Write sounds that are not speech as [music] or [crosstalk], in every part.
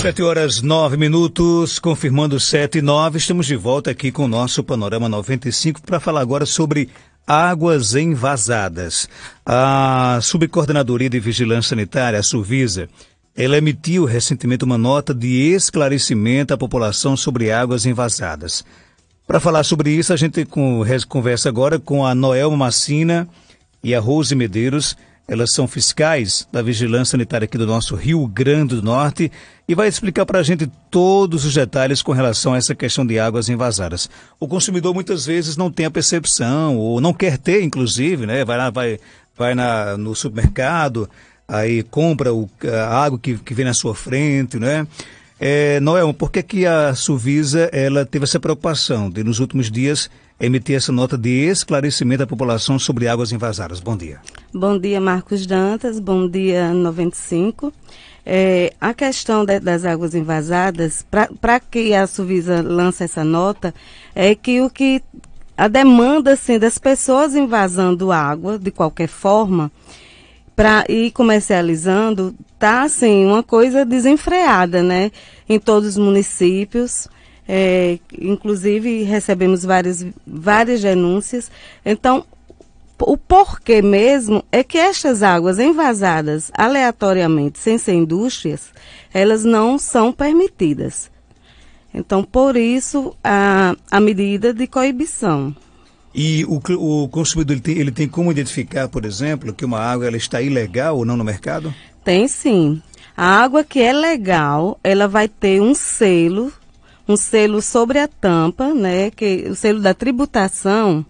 Sete horas nove minutos, confirmando sete e nove, estamos de volta aqui com o nosso Panorama 95 para falar agora sobre águas envasadas. A Subcoordenadoria de Vigilância Sanitária, a Suvisa, ela emitiu recentemente uma nota de esclarecimento à população sobre águas envasadas. Para falar sobre isso, a gente conversa agora com a Noel Massina e a Rose Medeiros, elas são fiscais da Vigilância Sanitária aqui do nosso Rio Grande do Norte e vai explicar para a gente todos os detalhes com relação a essa questão de águas invasadas. O consumidor muitas vezes não tem a percepção ou não quer ter, inclusive, né? Vai lá, vai, vai na, no supermercado, aí compra o, a água que, que vem na sua frente, né? É, Noel, por que, que a Suvisa ela teve essa preocupação de, nos últimos dias, emitir essa nota de esclarecimento à população sobre águas invasadas. Bom dia. Bom dia, Marcos Dantas. Bom dia, 95. É, a questão de, das águas invasadas, para que a Suvisa lance essa nota, é que o que a demanda assim, das pessoas invasando água de qualquer forma para ir comercializando tá assim uma coisa desenfreada, né? Em todos os municípios é, inclusive recebemos várias, várias denúncias. Então, o porquê mesmo é que estas águas envasadas aleatoriamente, sem ser indústrias, elas não são permitidas. Então, por isso, a, a medida de coibição. E o, o consumidor ele tem, ele tem como identificar, por exemplo, que uma água ela está ilegal ou não no mercado? Tem sim. A água que é legal, ela vai ter um selo um selo sobre a tampa, né, que o selo da tributação,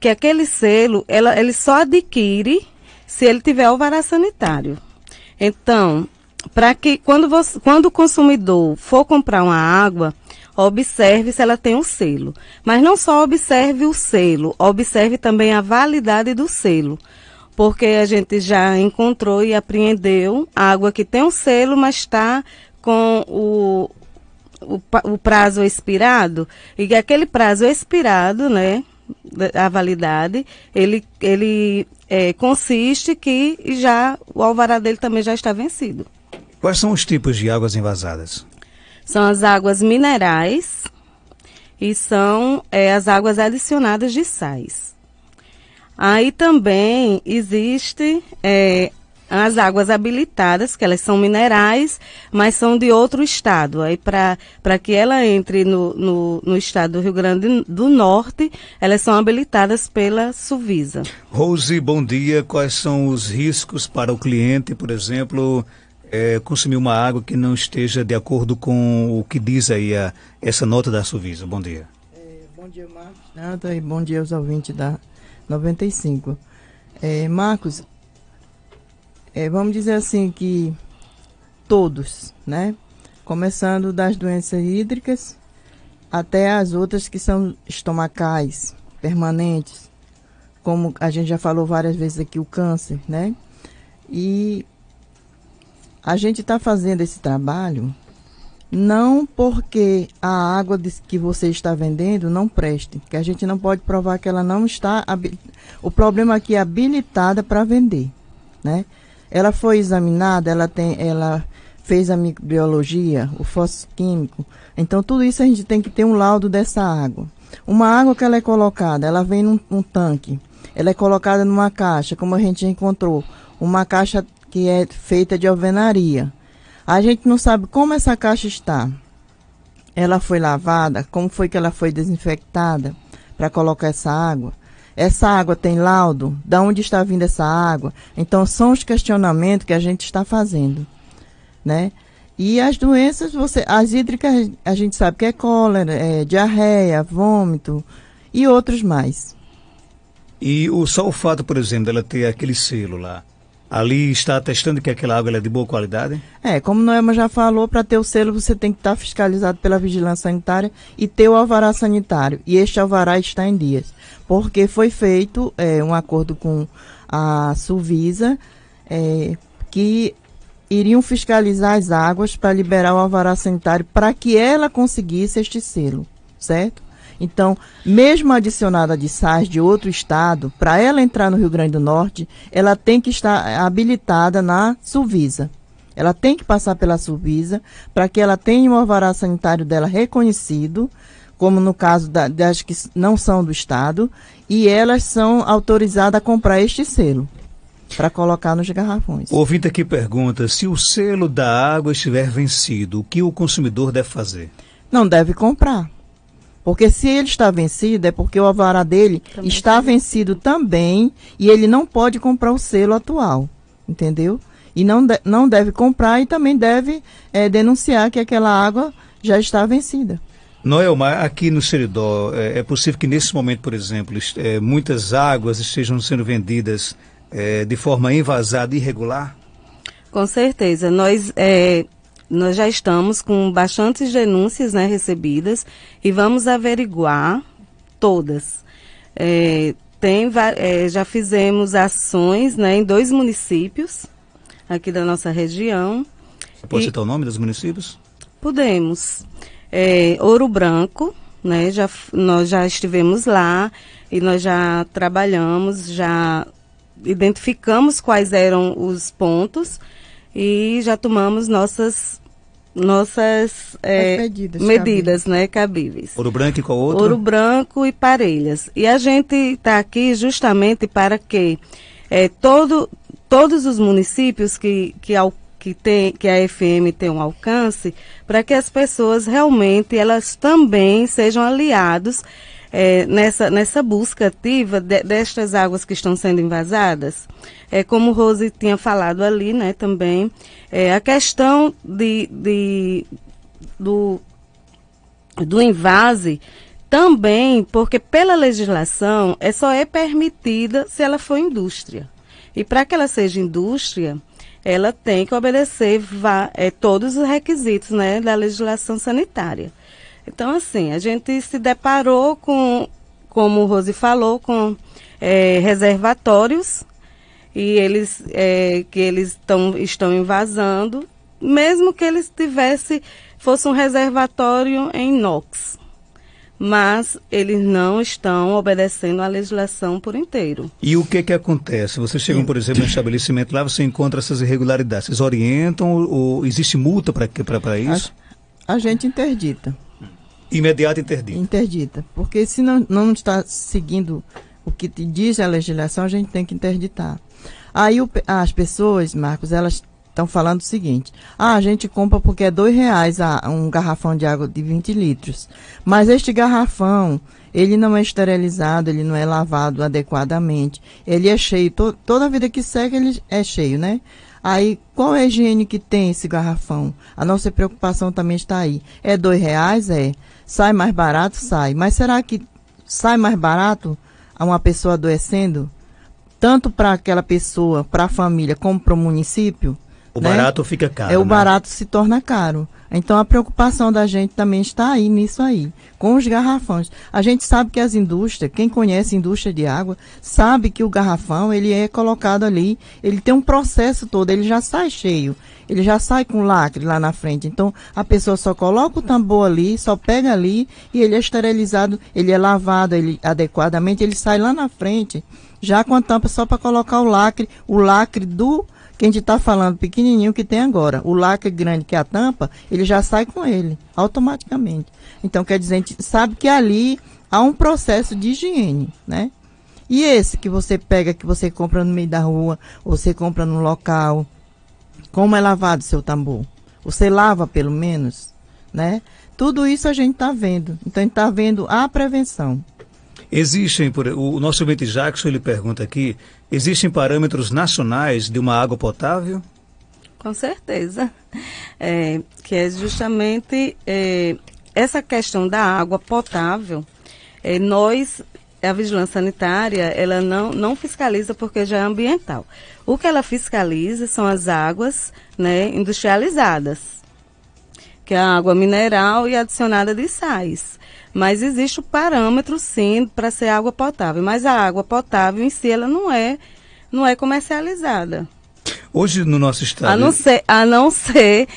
que aquele selo ela, ele só adquire se ele tiver alvará sanitário. Então, para que quando, você, quando o consumidor for comprar uma água, observe se ela tem o um selo. Mas não só observe o selo, observe também a validade do selo. Porque a gente já encontrou e apreendeu água que tem um selo, mas está com o, o, prazo expirado, e aquele prazo expirado, né, a validade, ele, ele é, consiste que já o alvará dele também já está vencido. Quais são os tipos de águas invasadas? São as águas minerais e são é, as águas adicionadas de sais. Aí também existe é, as águas habilitadas, que elas são minerais, mas são de outro estado. Aí, para que ela entre no, no, no, estado do Rio Grande do Norte, elas são habilitadas pela Suvisa. Rose, bom dia. Quais são os riscos para o cliente, por exemplo, é, consumir uma água que não esteja de acordo com o que diz aí a, essa nota da Suvisa? Bom dia. É, bom dia, Marcos. Nada, e bom dia aos ouvintes da 95. É, Marcos, é, vamos dizer assim que todos, né? Começando das doenças hídricas até as outras que são estomacais, permanentes, como a gente já falou várias vezes aqui, o câncer, né? E a gente está fazendo esse trabalho não porque a água que você está vendendo não preste, que a gente não pode provar que ela não está. O problema aqui é habilitada para vender, né? Ela foi examinada, ela tem, ela fez a microbiologia, o químico Então tudo isso a gente tem que ter um laudo dessa água. Uma água que ela é colocada, ela vem num, num tanque. Ela é colocada numa caixa, como a gente encontrou, uma caixa que é feita de alvenaria. A gente não sabe como essa caixa está. Ela foi lavada, como foi que ela foi desinfectada para colocar essa água. Essa água tem laudo? Da onde está vindo essa água? Então, são os questionamentos que a gente está fazendo, né? E as doenças, você, as hídricas, a gente sabe que é cólera, é diarreia, vômito e outros mais. E o só o fato, por exemplo, dela ter aquele selo lá, ali está atestando que aquela água é de boa qualidade? É, como Noema já falou, para ter o selo você tem que estar tá fiscalizado pela vigilância sanitária e ter o alvará sanitário. E este alvará está em dias, porque foi feito é, um acordo com a Suvisa é, que iriam fiscalizar as águas para liberar o alvará sanitário para que ela conseguisse este selo, certo? Então, mesmo adicionada de sais de outro estado, para ela entrar no Rio Grande do Norte, ela tem que estar habilitada na Suvisa. Ela tem que passar pela Suvisa para que ela tenha o alvará sanitário dela reconhecido, como no caso da, das que não são do estado, e elas são autorizadas a comprar este selo para colocar nos garrafões. O ouvinte aqui pergunta: se o selo da água estiver vencido, o que o consumidor deve fazer? Não deve comprar porque se ele está vencido, é porque o alvará dele também está vencido também e ele não pode comprar o selo atual, entendeu? E não, de, não deve comprar e também deve é, denunciar que aquela água já está vencida. Noelma, aqui no Seridó, é, é possível que nesse momento, por exemplo, é, muitas águas estejam sendo vendidas de forma invasada, e irregular? Com certeza. Nós, é, nós já estamos com bastantes denúncias né, recebidas e vamos averiguar todas. É, tem, é, já fizemos ações né, em dois municípios aqui da nossa região. Você pode e, citar o nome dos municípios? Podemos. É, Ouro Branco, né, já, nós já estivemos lá e nós já trabalhamos, já identificamos quais eram os pontos e já tomamos nossas nossas é, medidas, medidas cabíveis. né, cabíveis. Ouro Branco e qual outro? Ouro Branco e Parelhas. E a gente está aqui justamente para que é, todo, todos os municípios que, que, ao, que, tem, que a FM tem um alcance, para que as pessoas realmente, elas também sejam aliados é, nessa, nessa busca ativa de, destas águas que estão sendo invasadas. É, como Rose tinha falado ali né, também, é, a questão de, de, do, do invase também, porque pela legislação, é, só é permitida se ela for indústria. E para que ela seja indústria, ela tem que obedecer vá, é, todos os requisitos né, da legislação sanitária. Então, assim, a gente se deparou com, como o Rose falou, com é, reservatórios e eles é, que eles tão, estão invasando, mesmo que eles tivesse fosse um reservatório em Nox. mas eles não estão obedecendo à legislação por inteiro. E o que que acontece? Vocês chegam, por exemplo, no estabelecimento lá, você encontra essas irregularidades. Vocês orientam ou, existe multa para para isso? A, a gente interdita. Imediata interdita. Interdita. Porque se não, não está seguindo o que te diz a legislação, a gente tem que interditar. Aí o, as pessoas, Marcos, elas estão falando o seguinte: ah, a gente compra porque é dois reais a, um garrafão de água de 20 litros. Mas este garrafão, ele não é esterilizado, ele não é lavado adequadamente, ele é cheio, to, toda vida que segue ele é cheio, né? Aí, qual é a higiene que tem esse garrafão? A nossa preocupação também está aí. É dois reais? É. Sai mais barato? Sai. Mas será que sai mais barato a uma pessoa adoecendo? Tanto para aquela pessoa, para a família, como para o município? O né? barato fica caro. É, o né? barato se torna caro. Então a preocupação da gente também está aí nisso aí, com os garrafões. A gente sabe que as indústrias, quem conhece indústria de água, sabe que o garrafão, ele é colocado ali, ele tem um processo todo, ele já sai cheio, ele já sai com lacre lá na frente. Então a pessoa só coloca o tambor ali, só pega ali e ele é esterilizado, ele é lavado ele, adequadamente, ele sai lá na frente, já com a tampa só para colocar o lacre, o lacre do que a gente está falando pequenininho que tem agora. O lacre grande que é a tampa, ele já sai com ele, automaticamente. Então, quer dizer, a gente sabe que ali há um processo de higiene, né? E esse que você pega, que você compra no meio da rua, ou você compra no local, como é lavado o seu tambor? Você lava pelo menos, né? Tudo isso a gente está vendo. Então, a gente está vendo a prevenção. Existem, por, o, nosso ouvinte Jackson, ele pergunta aqui, Existem parâmetros nacionais de uma água potável? Com certeza. É, que é justamente é, essa questão da água potável. É, nós, a vigilância sanitária, ela não, não fiscaliza porque já é ambiental. O que ela fiscaliza são as águas né, industrializadas, que é a água mineral e adicionada de sais. Mas existe o parâmetro, sim, para ser água potável. Mas a água potável em si, ela não é, não é comercializada. Hoje no nosso estado. A não ser, a não ser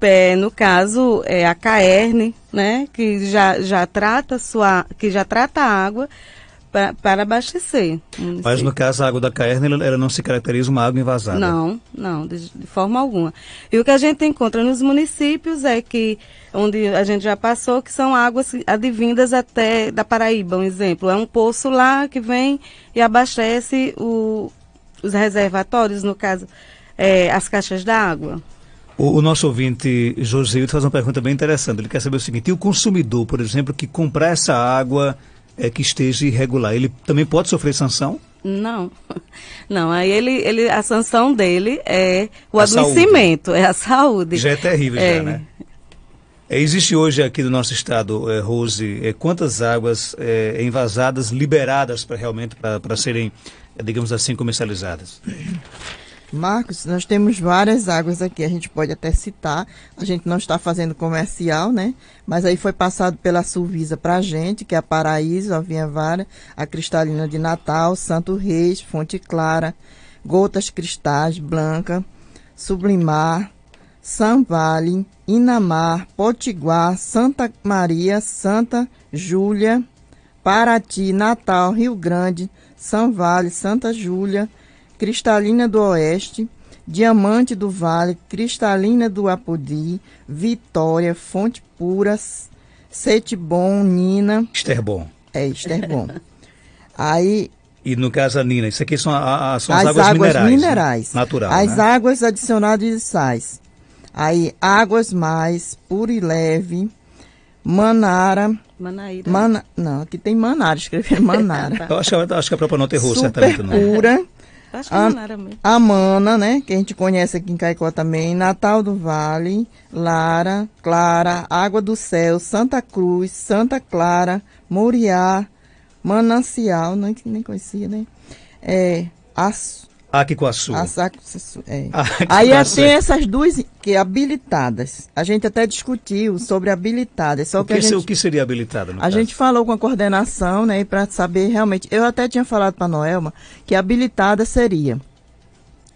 é, no caso, é a Caerne, né, que já, já trata sua, que já trata a água para abastecer. Hum, Mas no caso, a água da caverna, ela, ela, não se caracteriza uma água invasada? Não, não, de, de, forma alguma. E o que a gente encontra nos municípios é que, onde a gente já passou, que são águas advindas até da Paraíba, um exemplo. É um poço lá que vem e abastece o, os reservatórios, no caso, é, as caixas d'água. O, o, nosso ouvinte Josildo faz uma pergunta bem interessante. Ele quer saber o seguinte: e o consumidor, por exemplo, que comprar essa água é, que esteja irregular, ele também pode sofrer sanção? Não, [laughs] não. Aí ele, ele, a sanção dele é o a adoecimento, saúde. é a saúde. Já é terrível, é. já, né? É, existe hoje aqui do nosso estado, é, Rose, é, quantas águas é, envasadas liberadas para realmente para serem, digamos assim, comercializadas? Marcos, nós temos várias águas aqui, a gente pode até citar. A gente não está fazendo comercial, né? Mas aí foi passado pela Sulvisa para a gente, que é a Paraíso, a Vinha Vara, a Cristalina de Natal, Santo Reis, Fonte Clara, Gotas Cristais, Blanca, Sublimar, San Vale, Inamar, Potiguar, Santa Maria, Santa Júlia, Paraty, Natal, Rio Grande, São Vale, Santa Júlia, Cristalina do Oeste, Diamante do Vale, Cristalina do Apodi, Vitória, Fonte Pura, Setibon, Nina. Esterbon. É, Esterbon. [laughs] Aí. E no caso a Nina, isso aqui são, a, a, são as, as águas, águas minerais. Né? minerais né? Natural. As né? águas adicionadas de sais. Aí, Águas Mais, Pura e Leve, Manara. Manaíra. Mana, não, aqui tem Manara, escrevi Manara. [laughs] eu acho, acho que é para é é não ter russo, certamente não. Pura. Acho que é a, mesmo. A Mana, né? Que a gente conhece aqui em Caicó também. Natal do Vale, Lara, Clara, Água do Céu, Santa Cruz, Santa Clara, Moriá, Manancial, não, né, nem conhecia, né? É, Aço, Aquicuaçu. Aquicuaçu, é. Aquicuaçu. Ah, [laughs] Aí tá ah, tem essas duas que habilitadas. A gente até discutiu sobre habilitadas. Só o, que, que gente, o que seria habilitada? a caso? gente falou com a coordenação, né, para saber realmente. Eu até tinha falado para Noelma que habilitada seria.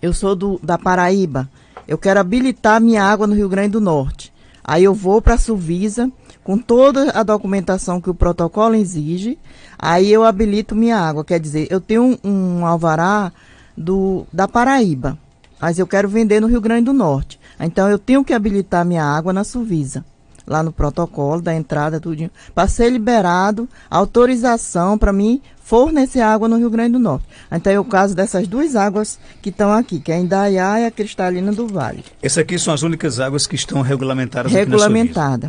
Eu sou do, da Paraíba. Eu quero habilitar minha água no Rio Grande do Norte. Aí eu vou para a Suvisa com toda a documentação que o protocolo exige. Aí eu habilito minha água. Quer dizer, eu tenho um, um alvará do, da Paraíba, mas eu quero vender no Rio Grande do Norte. Então eu tenho que habilitar minha água na Suvisa, lá no protocolo da entrada, tudinho, para ser liberado autorização para mim fornecer água no Rio Grande do Norte. Então é o caso dessas duas águas que estão aqui, que é a Indaiá e a Cristalina do Vale. Essas aqui são as únicas águas que estão regulamentadas Regulamentada. aqui na Suvisa.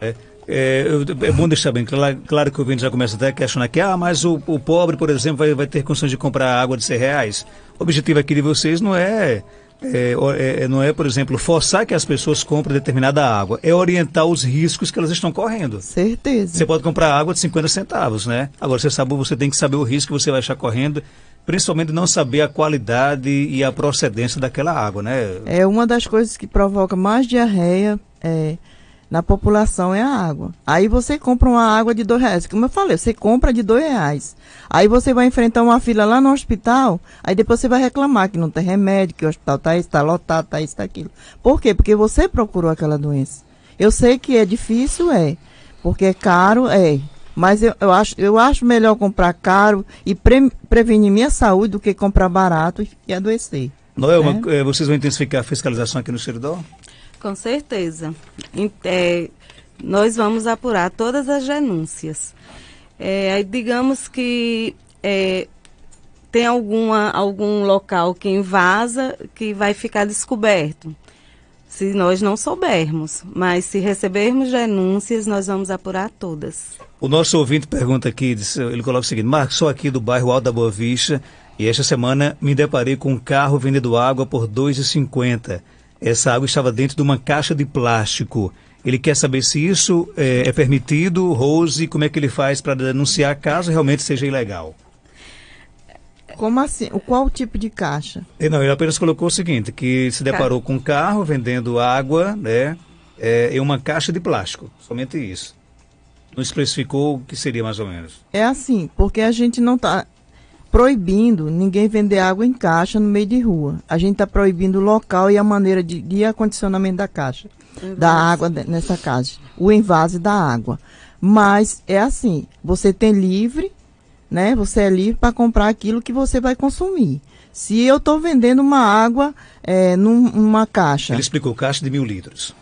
Regulamentada. É. É, é bom deixar bem claro, claro que o ouvinte já começa até a questionar que, ah, mas o, o pobre, por exemplo, vai, vai, ter condições de comprar água de 100 reais. O objetivo aqui de vocês não é, é, é, é, não é, por exemplo, forçar que as pessoas comprem determinada água, é orientar os riscos que elas estão correndo. Certeza. Você pode comprar água de 50 centavos, né? Agora, você sabe, você tem que saber o risco que você vai estar correndo principalmente não saber a qualidade e a procedência daquela água, né? É uma das coisas que provoca mais diarreia, é na população é a água. Aí você compra uma água de dois reais. Como eu falei, você compra de dois reais. Aí você vai enfrentar uma fila lá no hospital, aí depois você vai reclamar que não tem remédio, que o hospital está está lotado, está isso, está aquilo. Por quê? Porque você procurou aquela doença. Eu sei que é difícil, é. Porque é caro, é. Mas eu, eu, acho, eu acho melhor comprar caro e pre, prevenir minha saúde do que comprar barato e, e adoecer. Noelma, né? é? Eh, vocês vão intensificar a fiscalização aqui no Seridó? Com certeza. É, nós vamos apurar todas as denúncias. É, digamos que é, tem alguma, algum local que invasa que vai ficar descoberto, se nós não soubermos. Mas se recebermos denúncias, nós vamos apurar todas. O nosso ouvinte pergunta aqui, ele coloca o seguinte, Marcos, sou aqui do bairro Alto da Boa Vista e esta semana me deparei com um carro vendendo água por R$ 2,50. Essa água estava dentro de uma caixa de plástico. Ele quer saber se isso é, é permitido, Rose, como é que ele faz para denunciar caso realmente seja ilegal. Como assim? Qual tipo de caixa? Eh, não, ele apenas colocou o seguinte, que se deparou com um carro vendendo água, né, é, em uma caixa de plástico, somente isso. Não especificou o que seria mais ou menos. É assim, porque a gente não está proibindo ninguém vender água em caixa no meio de rua. A gente está proibindo o local e a maneira de, de acondicionamento da caixa, da água nessa caixa, o invase da água. Mas é assim, você tem livre, né? Você é livre para comprar aquilo que você vai consumir. Se eu estou vendendo uma água é, numa caixa. Ele explicou caixa de mil litros.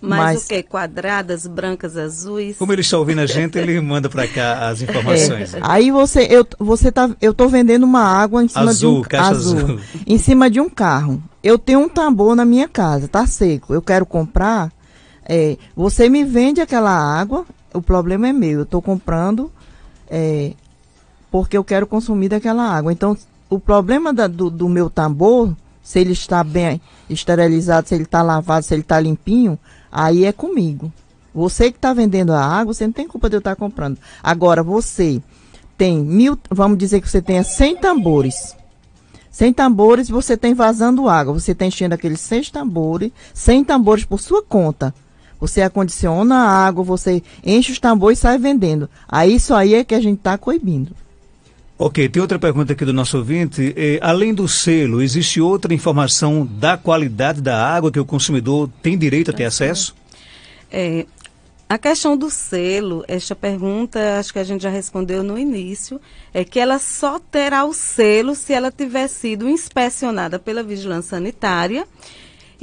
Mas, Mas, o que? Quadradas, brancas, azuis? Como ele está ouvindo a gente, ele [laughs] manda para cá as informações. É. Aí você, eu, você tá, eu tô vendendo uma água em cima azul, de um azul, azul, em cima de um carro. Eu tenho um tambor na minha casa, tá seco. Eu quero comprar. É, você me vende aquela água. O problema é meu. Eu estou comprando é, porque eu quero consumir daquela água. Então, o problema da, do, do meu tambor, se ele está bem esterilizado, se ele está lavado, se ele está limpinho, aí é comigo. Você que está vendendo a água, você não tem culpa de eu estar tá comprando. Agora, você tem mil, vamos dizer que você tenha 100 tambores. 100 tambores, você tem vazando água. Você está enchendo aqueles 100 tambores, 100 tambores por sua conta. Você acondiciona a água, você enche os tambores e sai vendendo. Aí isso aí é que a gente está coibindo. Ok, tem outra pergunta aqui do nosso ouvinte. É, além do selo, existe outra informação da qualidade da água que o consumidor tem direito a ter acesso? É, a questão do selo, esta pergunta, acho que a gente já respondeu no início, é que ela só terá o selo se ela tiver sido inspecionada pela vigilância sanitária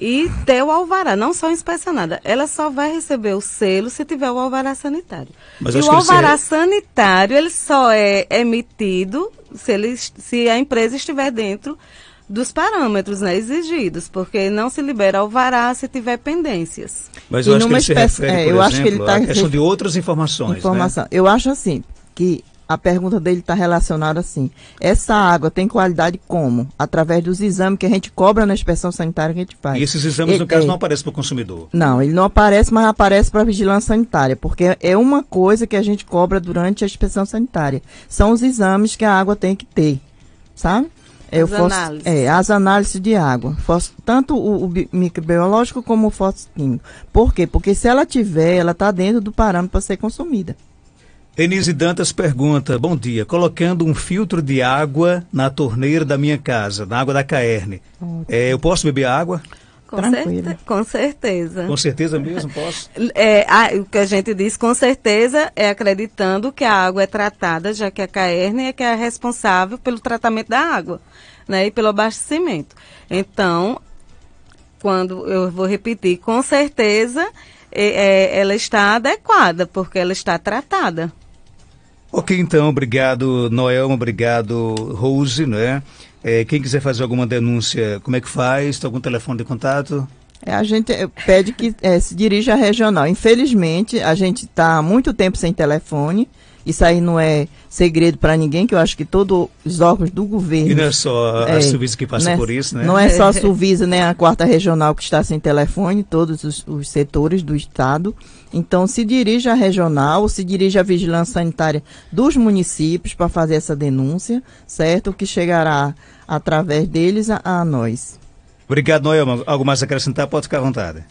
e ter o alvará, não só inspecionada. Ela só vai receber o selo se tiver o alvará sanitário. Mas e o alvará sanitário, ele só é emitido se, ele, se a empresa estiver dentro dos parâmetros né, exigidos, porque não se libera alvará se tiver pendências. Mas é, eu acho que ele está... é, eu acho que ele tá... questão de outras informações. Né? Informação. Né? Eu acho assim, que a pergunta dele está relacionada assim: essa água tem qualidade como? Através dos exames que a gente cobra na inspeção sanitária que a gente faz. E esses exames, ele, no caso, é, não aparecem para o consumidor? Não, ele não aparece, mas aparece para a vigilância sanitária, porque é uma coisa que a gente cobra durante a inspeção sanitária. São os exames que a água tem que ter, sabe? É, eu as análises. É, as análises de água. tanto o, o microbiológico como o fosquímico. Por quê? Porque se ela tiver, ela está dentro do parâmetro para ser consumida. Denise Dantas pergunta: Bom dia. Colocando um filtro de água na torneira da minha casa, na água da Caerne, é, eu posso beber água? Com, certeza. com certeza. Com certeza mesmo, posso? [laughs] É, a, o que a gente diz com certeza é acreditando que a água é tratada, já que a Caerne é que é responsável pelo tratamento da água né, e pelo abastecimento. Então, quando eu vou repetir, com certeza é, é, ela está adequada, porque ela está tratada. Ok, então, obrigado, Noel obrigado, Rose, né? É, quem quiser fazer alguma denúncia, como é que faz? Tem algum telefone de contato? É, a gente eh, pede que é, se dirija à regional. Infelizmente, a gente está há muito tempo sem telefone. Isso aí não é segredo para ninguém, que eu acho que todos os órgãos do governo. E não é só a é, Suvisa que passa é, por isso, né? Não é só a [laughs] Suvisa, nem né, a quarta regional que está sem telefone, todos os, os setores do Estado. Então, se dirige à regional, se dirige à vigilância sanitária dos municípios para fazer essa denúncia, certo? Que chegará através deles a, a nós. Obrigado, Noelma. Algo mais a acrescentar? Pode ficar à vontade.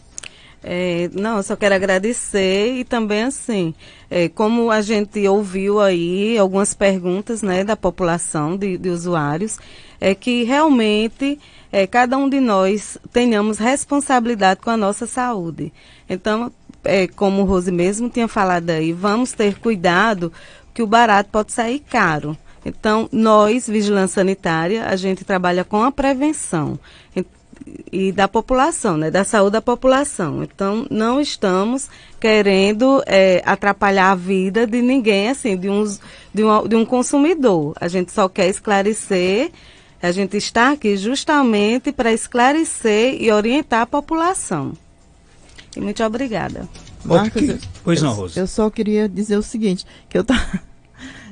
É, não, eu só quero agradecer e também assim, é, como a gente ouviu aí algumas perguntas né, da população, de, de usuários, é que realmente é, cada um de nós tenhamos responsabilidade com a nossa saúde. Então, é, como o Rose mesmo tinha falado aí, vamos ter cuidado que o barato pode sair caro. Então, nós, Vigilância Sanitária, a gente trabalha com a prevenção. Então, e da população, né, da saúde da população. Então, não estamos querendo é, atrapalhar a vida de ninguém, assim, de, uns, de, um, de um consumidor. A gente só quer esclarecer, a gente está aqui justamente para esclarecer e orientar a população. E muito obrigada. Marcos, pois não, Rosa. Eu, só queria dizer o seguinte, que eu estava...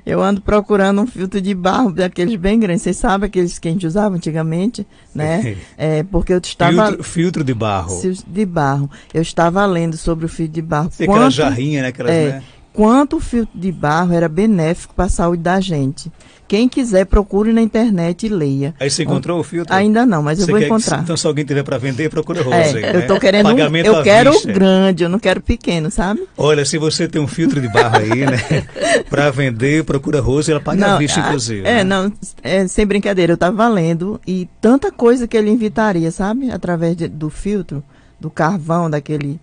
Eu ando procurando um filtro de barro daqueles bem grandes. Vocês sabem aqueles que a gente usava antigamente, né? [laughs] É, porque eu estava... Filtro, filtro, de barro. De barro. Eu estava lendo sobre o filtro de barro. quanto, aquela jarrinha, né? Aquelas, é, né? quanto o filtro de barro era benéfico para a saúde da gente. Quem quiser, procure na internet e leia. Aí você encontrou Bom, o filtro? Ainda não, mas você eu vou encontrar. Que, então, se alguém tiver para vender, procura o é, Eu tô né? querendo. Pagamento eu quero vista. grande, eu não quero pequeno, sabe? Olha, se você tem um filtro de barro aí, né? [laughs] para vender, procura Rosa, ela paga não, a vista, ah, inclusive. É, né? não, é, sem brincadeira, eu estava lendo e tanta coisa que ele invitaria, sabe? Através de, do filtro, do carvão, daquele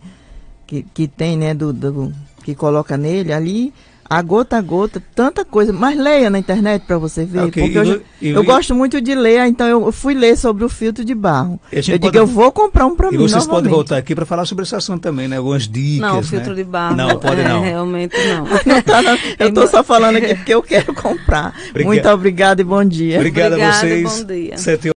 que, que tem, né? do, do que coloca nele, ali a gota a gota, tanta coisa. Mas leia na internet para você ver. Okay. Porque eu, eu, eu, gosto muito de ler, então eu fui ler sobre o filtro de barro. Eu pode, digo, eu vou comprar um para mim. E vocês novamente. podem voltar aqui para falar sobre esse assunto também, né? Algumas dicas. Não, o né? filtro né? de barro. Não, pode é, não. É, realmente não. [laughs] não, tá, não. [laughs] Eu estou só falando aqui [laughs] porque eu quero comprar. Obrigado. Muito obrigado e bom dia. Obrigado, Obrigada a vocês. Bom dia.